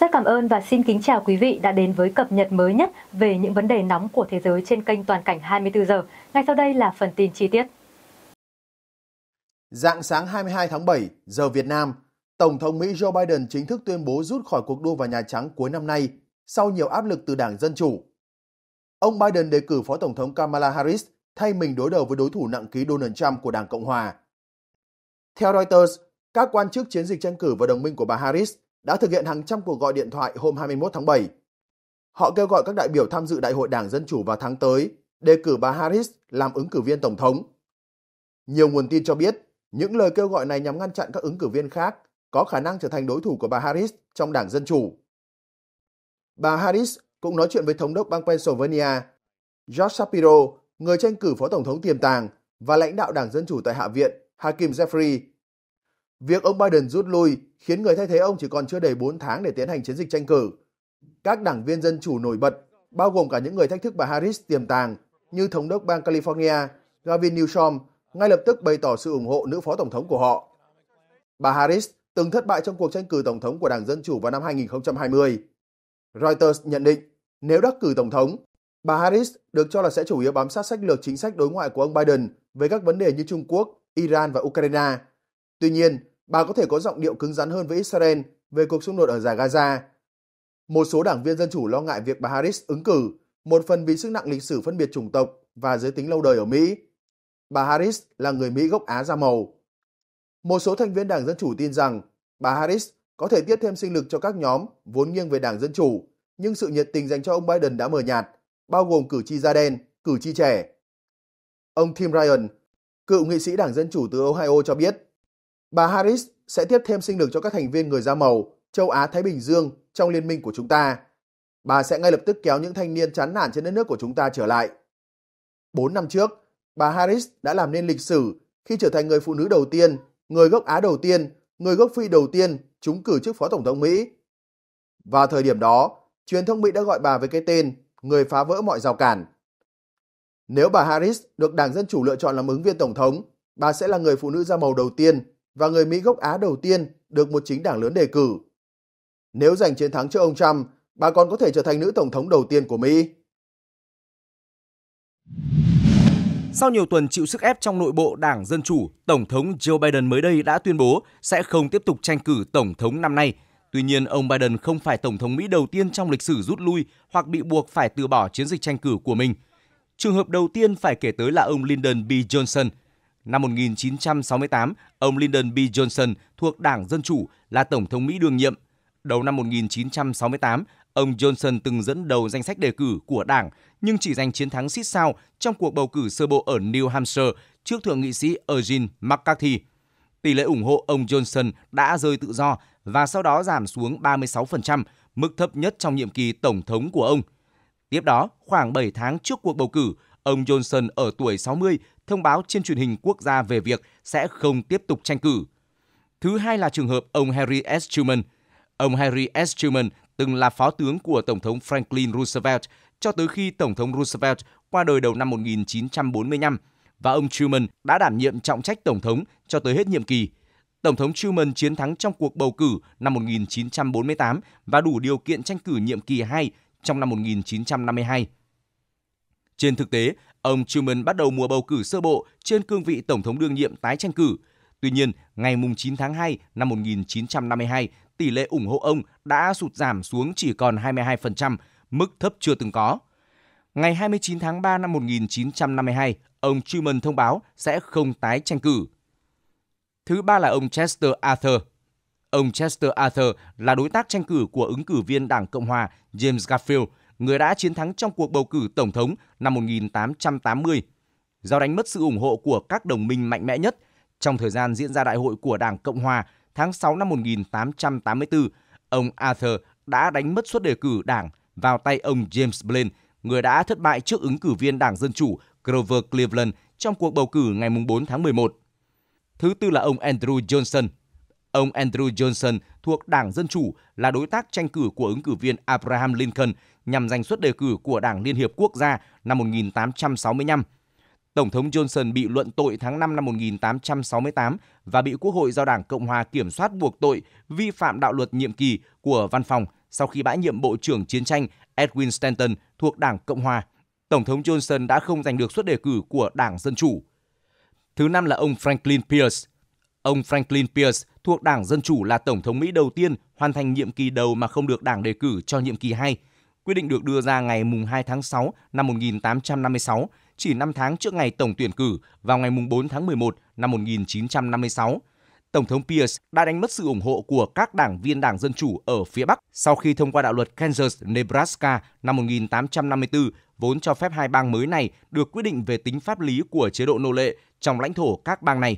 Rất cảm ơn và xin kính chào quý vị đã đến với cập nhật mới nhất về những vấn đề nóng của thế giới trên kênh Toàn cảnh 24 giờ. Ngay sau đây là phần tin chi tiết. Dạng sáng 22 tháng 7 giờ Việt Nam, Tổng thống Mỹ Joe Biden chính thức tuyên bố rút khỏi cuộc đua vào Nhà Trắng cuối năm nay sau nhiều áp lực từ Đảng Dân Chủ. Ông Biden đề cử Phó Tổng thống Kamala Harris thay mình đối đầu với đối thủ nặng ký Donald Trump của Đảng Cộng Hòa. Theo Reuters, các quan chức chiến dịch tranh cử và đồng minh của bà Harris – đã thực hiện hàng trăm cuộc gọi điện thoại hôm 21 tháng 7. Họ kêu gọi các đại biểu tham dự Đại hội Đảng Dân Chủ vào tháng tới, đề cử bà Harris làm ứng cử viên Tổng thống. Nhiều nguồn tin cho biết, những lời kêu gọi này nhằm ngăn chặn các ứng cử viên khác có khả năng trở thành đối thủ của bà Harris trong Đảng Dân Chủ. Bà Harris cũng nói chuyện với Thống đốc bang Pennsylvania, Josh Shapiro, người tranh cử Phó Tổng thống tiềm tàng và lãnh đạo Đảng Dân Chủ tại Hạ viện, Hakim Jeffrey Việc ông Biden rút lui khiến người thay thế ông chỉ còn chưa đầy 4 tháng để tiến hành chiến dịch tranh cử. Các đảng viên dân chủ nổi bật, bao gồm cả những người thách thức bà Harris tiềm tàng như Thống đốc bang California Gavin Newsom, ngay lập tức bày tỏ sự ủng hộ nữ phó tổng thống của họ. Bà Harris từng thất bại trong cuộc tranh cử tổng thống của Đảng Dân Chủ vào năm 2020. Reuters nhận định, nếu đắc cử tổng thống, bà Harris được cho là sẽ chủ yếu bám sát sách lược chính sách đối ngoại của ông Biden về các vấn đề như Trung Quốc, Iran và Ukraine. Tuy nhiên, bà có thể có giọng điệu cứng rắn hơn với Israel về cuộc xung đột ở giải Gaza. Một số đảng viên dân chủ lo ngại việc bà Harris ứng cử, một phần vì sức nặng lịch sử phân biệt chủng tộc và giới tính lâu đời ở Mỹ. Bà Harris là người Mỹ gốc Á da màu. Một số thành viên đảng Dân Chủ tin rằng bà Harris có thể tiếp thêm sinh lực cho các nhóm vốn nghiêng về đảng Dân Chủ, nhưng sự nhiệt tình dành cho ông Biden đã mờ nhạt, bao gồm cử tri da đen, cử tri trẻ. Ông Tim Ryan, cựu nghị sĩ đảng Dân Chủ từ Ohio cho biết, Bà Harris sẽ tiếp thêm sinh lực cho các thành viên người da màu châu Á Thái Bình Dương trong liên minh của chúng ta. Bà sẽ ngay lập tức kéo những thanh niên chán nản trên đất nước của chúng ta trở lại. 4 năm trước, bà Harris đã làm nên lịch sử khi trở thành người phụ nữ đầu tiên, người gốc Á đầu tiên, người gốc Phi đầu tiên trúng cử chức phó tổng thống Mỹ. Vào thời điểm đó, truyền thông Mỹ đã gọi bà với cái tên người phá vỡ mọi rào cản. Nếu bà Harris được Đảng Dân Chủ lựa chọn làm ứng viên tổng thống, bà sẽ là người phụ nữ da màu đầu tiên và người Mỹ gốc Á đầu tiên được một chính đảng lớn đề cử. Nếu giành chiến thắng trước ông Trump, bà còn có thể trở thành nữ tổng thống đầu tiên của Mỹ. Sau nhiều tuần chịu sức ép trong nội bộ Đảng Dân Chủ, Tổng thống Joe Biden mới đây đã tuyên bố sẽ không tiếp tục tranh cử Tổng thống năm nay. Tuy nhiên, ông Biden không phải Tổng thống Mỹ đầu tiên trong lịch sử rút lui hoặc bị buộc phải từ bỏ chiến dịch tranh cử của mình. Trường hợp đầu tiên phải kể tới là ông Lyndon B. Johnson – Năm 1968, ông Lyndon B. Johnson thuộc Đảng Dân Chủ là Tổng thống Mỹ đương nhiệm. Đầu năm 1968, ông Johnson từng dẫn đầu danh sách đề cử của Đảng nhưng chỉ giành chiến thắng xít sao trong cuộc bầu cử sơ bộ ở New Hampshire trước thượng nghị sĩ Eugene McCarthy. Tỷ lệ ủng hộ ông Johnson đã rơi tự do và sau đó giảm xuống 36%, mức thấp nhất trong nhiệm kỳ tổng thống của ông. Tiếp đó, khoảng 7 tháng trước cuộc bầu cử, Ông Johnson ở tuổi 60 thông báo trên truyền hình quốc gia về việc sẽ không tiếp tục tranh cử. Thứ hai là trường hợp ông Harry S. Truman. Ông Harry S. Truman từng là phó tướng của Tổng thống Franklin Roosevelt cho tới khi Tổng thống Roosevelt qua đời đầu năm 1945 và ông Truman đã đảm nhiệm trọng trách Tổng thống cho tới hết nhiệm kỳ. Tổng thống Truman chiến thắng trong cuộc bầu cử năm 1948 và đủ điều kiện tranh cử nhiệm kỳ 2 trong năm 1952. Trên thực tế, ông Truman bắt đầu mùa bầu cử sơ bộ trên cương vị tổng thống đương nhiệm tái tranh cử. Tuy nhiên, ngày 9 tháng 2 năm 1952, tỷ lệ ủng hộ ông đã sụt giảm xuống chỉ còn 22%, mức thấp chưa từng có. Ngày 29 tháng 3 năm 1952, ông Truman thông báo sẽ không tái tranh cử. Thứ ba là ông Chester Arthur. Ông Chester Arthur là đối tác tranh cử của ứng cử viên Đảng Cộng hòa James Garfield – người đã chiến thắng trong cuộc bầu cử tổng thống năm 1880. Do đánh mất sự ủng hộ của các đồng minh mạnh mẽ nhất trong thời gian diễn ra đại hội của Đảng Cộng hòa tháng 6 năm 1884, ông Arthur đã đánh mất suất đề cử đảng vào tay ông James Blaine, người đã thất bại trước ứng cử viên Đảng Dân Chủ Grover Cleveland trong cuộc bầu cử ngày 4 tháng 11. Thứ tư là ông Andrew Johnson. Ông Andrew Johnson thuộc Đảng Dân Chủ là đối tác tranh cử của ứng cử viên Abraham Lincoln nhằm giành suất đề cử của Đảng Liên hiệp Quốc gia năm 1865. Tổng thống Johnson bị luận tội tháng 5 năm 1868 và bị Quốc hội do Đảng Cộng hòa kiểm soát buộc tội vi phạm đạo luật nhiệm kỳ của văn phòng sau khi bãi nhiệm Bộ trưởng Chiến tranh Edwin Stanton thuộc Đảng Cộng hòa. Tổng thống Johnson đã không giành được suất đề cử của Đảng Dân Chủ. Thứ năm là ông Franklin Pierce. Ông Franklin Pierce thuộc Đảng Dân Chủ là Tổng thống Mỹ đầu tiên hoàn thành nhiệm kỳ đầu mà không được Đảng đề cử cho nhiệm kỳ 2. Quyết định được đưa ra ngày mùng 2 tháng 6 năm 1856, chỉ 5 tháng trước ngày tổng tuyển cử vào ngày mùng 4 tháng 11 năm 1956. Tổng thống Pierce đã đánh mất sự ủng hộ của các đảng viên Đảng Dân Chủ ở phía Bắc sau khi thông qua đạo luật Kansas-Nebraska năm 1854 vốn cho phép hai bang mới này được quyết định về tính pháp lý của chế độ nô lệ trong lãnh thổ các bang này.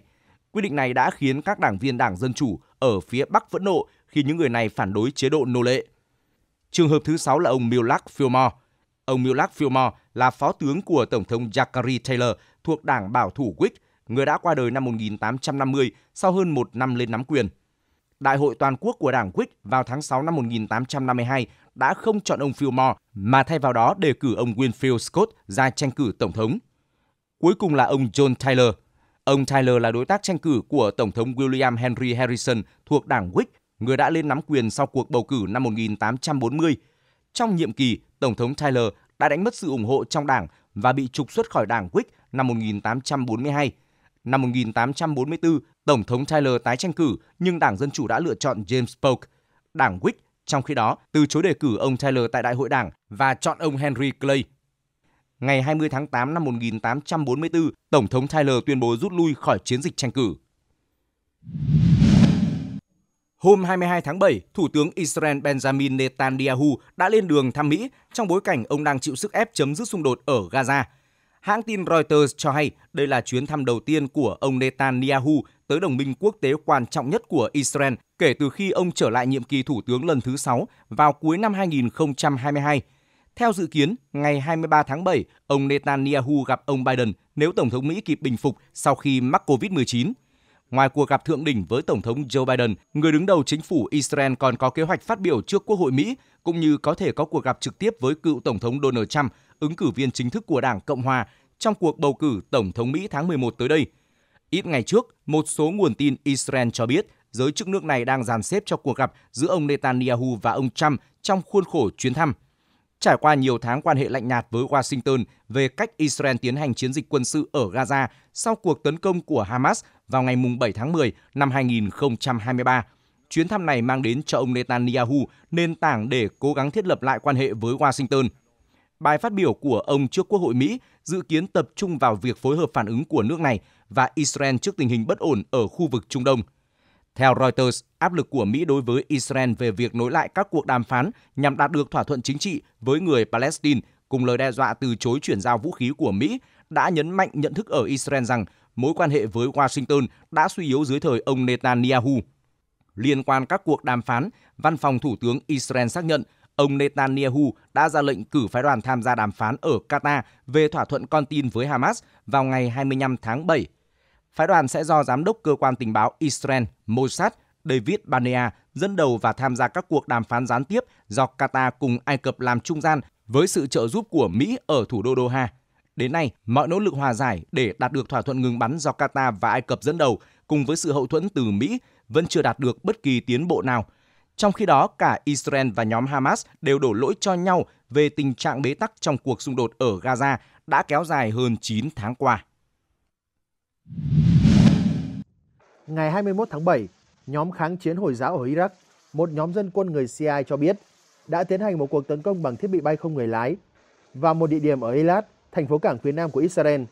Quyết định này đã khiến các đảng viên Đảng Dân Chủ ở phía Bắc phẫn nộ khi những người này phản đối chế độ nô lệ. Trường hợp thứ sáu là ông Millard Fillmore. Ông Millard Fillmore là phó tướng của Tổng thống Zachary Taylor thuộc đảng bảo thủ Whig, người đã qua đời năm 1850 sau hơn một năm lên nắm quyền. Đại hội toàn quốc của đảng Whig vào tháng 6 năm 1852 đã không chọn ông Fillmore mà thay vào đó đề cử ông Winfield Scott ra tranh cử tổng thống. Cuối cùng là ông John Tyler. Ông Tyler là đối tác tranh cử của Tổng thống William Henry Harrison thuộc đảng Whig người đã lên nắm quyền sau cuộc bầu cử năm 1840. Trong nhiệm kỳ, Tổng thống Tyler đã đánh mất sự ủng hộ trong đảng và bị trục xuất khỏi đảng Whig năm 1842. Năm 1844, Tổng thống Tyler tái tranh cử nhưng Đảng Dân Chủ đã lựa chọn James Polk. Đảng Whig, trong khi đó, từ chối đề cử ông Tyler tại đại hội đảng và chọn ông Henry Clay. Ngày 20 tháng 8 năm 1844, Tổng thống Tyler tuyên bố rút lui khỏi chiến dịch tranh cử. Hôm 22 tháng 7, Thủ tướng Israel Benjamin Netanyahu đã lên đường thăm Mỹ trong bối cảnh ông đang chịu sức ép chấm dứt xung đột ở Gaza. Hãng tin Reuters cho hay đây là chuyến thăm đầu tiên của ông Netanyahu tới đồng minh quốc tế quan trọng nhất của Israel kể từ khi ông trở lại nhiệm kỳ thủ tướng lần thứ 6 vào cuối năm 2022. Theo dự kiến, ngày 23 tháng 7, ông Netanyahu gặp ông Biden nếu Tổng thống Mỹ kịp bình phục sau khi mắc COVID-19. Ngoài cuộc gặp thượng đỉnh với Tổng thống Joe Biden, người đứng đầu chính phủ Israel còn có kế hoạch phát biểu trước Quốc hội Mỹ, cũng như có thể có cuộc gặp trực tiếp với cựu Tổng thống Donald Trump, ứng cử viên chính thức của Đảng Cộng Hòa, trong cuộc bầu cử Tổng thống Mỹ tháng 11 tới đây. Ít ngày trước, một số nguồn tin Israel cho biết giới chức nước này đang dàn xếp cho cuộc gặp giữa ông Netanyahu và ông Trump trong khuôn khổ chuyến thăm – Trải qua nhiều tháng quan hệ lạnh nhạt với Washington về cách Israel tiến hành chiến dịch quân sự ở Gaza sau cuộc tấn công của Hamas vào ngày 7 tháng 10 năm 2023, chuyến thăm này mang đến cho ông Netanyahu nền tảng để cố gắng thiết lập lại quan hệ với Washington. Bài phát biểu của ông trước Quốc hội Mỹ dự kiến tập trung vào việc phối hợp phản ứng của nước này và Israel trước tình hình bất ổn ở khu vực Trung Đông – theo Reuters, áp lực của Mỹ đối với Israel về việc nối lại các cuộc đàm phán nhằm đạt được thỏa thuận chính trị với người Palestine cùng lời đe dọa từ chối chuyển giao vũ khí của Mỹ đã nhấn mạnh nhận thức ở Israel rằng mối quan hệ với Washington đã suy yếu dưới thời ông Netanyahu. Liên quan các cuộc đàm phán, văn phòng thủ tướng Israel xác nhận ông Netanyahu đã ra lệnh cử phái đoàn tham gia đàm phán ở Qatar về thỏa thuận con tin với Hamas vào ngày 25 tháng 7 Phái đoàn sẽ do giám đốc cơ quan tình báo Israel Mossad David Banea dẫn đầu và tham gia các cuộc đàm phán gián tiếp do Qatar cùng Ai Cập làm trung gian với sự trợ giúp của Mỹ ở thủ đô Doha. Đến nay, mọi nỗ lực hòa giải để đạt được thỏa thuận ngừng bắn do Qatar và Ai Cập dẫn đầu cùng với sự hậu thuẫn từ Mỹ vẫn chưa đạt được bất kỳ tiến bộ nào. Trong khi đó, cả Israel và nhóm Hamas đều đổ lỗi cho nhau về tình trạng bế tắc trong cuộc xung đột ở Gaza đã kéo dài hơn 9 tháng qua. Ngày 21 tháng 7, nhóm kháng chiến Hồi giáo ở Iraq, một nhóm dân quân người CIA cho biết đã tiến hành một cuộc tấn công bằng thiết bị bay không người lái vào một địa điểm ở Eilat, thành phố cảng phía nam của Israel.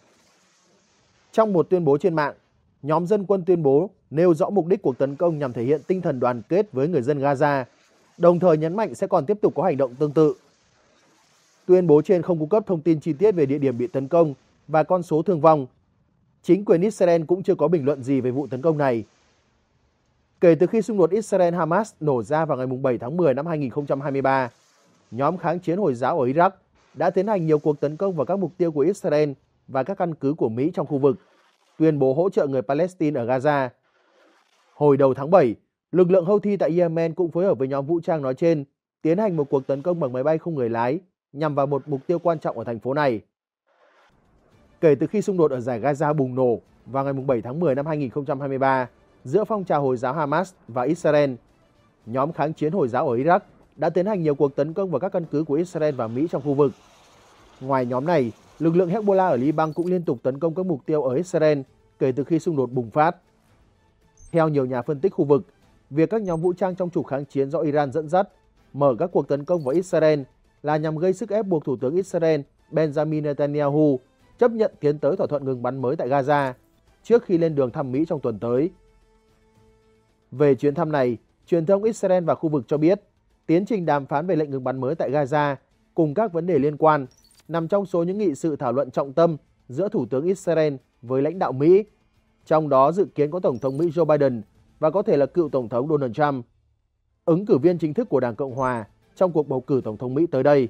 Trong một tuyên bố trên mạng, nhóm dân quân tuyên bố nêu rõ mục đích cuộc tấn công nhằm thể hiện tinh thần đoàn kết với người dân Gaza, đồng thời nhấn mạnh sẽ còn tiếp tục có hành động tương tự. Tuyên bố trên không cung cấp thông tin chi tiết về địa điểm bị tấn công và con số thương vong, Chính quyền Israel cũng chưa có bình luận gì về vụ tấn công này. Kể từ khi xung đột Israel-Hamas nổ ra vào ngày 7 tháng 10 năm 2023, nhóm kháng chiến Hồi giáo ở Iraq đã tiến hành nhiều cuộc tấn công vào các mục tiêu của Israel và các căn cứ của Mỹ trong khu vực, tuyên bố hỗ trợ người Palestine ở Gaza. Hồi đầu tháng 7, lực lượng Houthi tại Yemen cũng phối hợp với nhóm vũ trang nói trên tiến hành một cuộc tấn công bằng máy bay không người lái nhằm vào một mục tiêu quan trọng ở thành phố này kể từ khi xung đột ở giải Gaza bùng nổ vào ngày 7 tháng 10 năm 2023 giữa phong trào Hồi giáo Hamas và Israel. Nhóm kháng chiến Hồi giáo ở Iraq đã tiến hành nhiều cuộc tấn công vào các căn cứ của Israel và Mỹ trong khu vực. Ngoài nhóm này, lực lượng Hezbollah ở Liban cũng liên tục tấn công các mục tiêu ở Israel kể từ khi xung đột bùng phát. Theo nhiều nhà phân tích khu vực, việc các nhóm vũ trang trong trục kháng chiến do Iran dẫn dắt mở các cuộc tấn công vào Israel là nhằm gây sức ép buộc Thủ tướng Israel Benjamin Netanyahu chấp nhận tiến tới thỏa thuận ngừng bắn mới tại Gaza trước khi lên đường thăm Mỹ trong tuần tới. Về chuyến thăm này, truyền thông Israel và khu vực cho biết tiến trình đàm phán về lệnh ngừng bắn mới tại Gaza cùng các vấn đề liên quan nằm trong số những nghị sự thảo luận trọng tâm giữa Thủ tướng Israel với lãnh đạo Mỹ, trong đó dự kiến có Tổng thống Mỹ Joe Biden và có thể là cựu Tổng thống Donald Trump, ứng cử viên chính thức của Đảng Cộng Hòa trong cuộc bầu cử Tổng thống Mỹ tới đây.